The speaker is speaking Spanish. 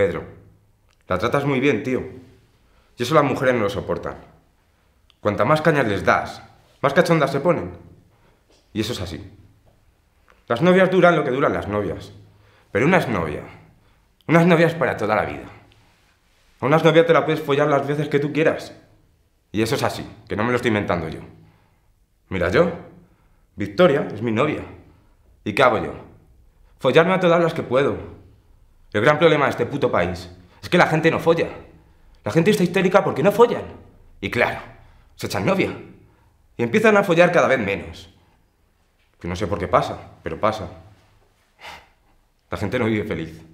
Pedro, la tratas muy bien, tío. Y eso las mujeres no lo soportan. Cuanta más cañas les das, más cachondas se ponen. Y eso es así. Las novias duran lo que duran las novias. Pero una es novia. Una es novia es para toda la vida. A una novia te la puedes follar las veces que tú quieras. Y eso es así, que no me lo estoy inventando yo. Mira, yo, Victoria es mi novia. ¿Y qué hago yo? Follarme a todas las que puedo. El gran problema de este puto país es que la gente no folla. La gente está histérica porque no follan. Y claro, se echan novia. Y empiezan a follar cada vez menos. Que no sé por qué pasa, pero pasa. La gente no vive feliz.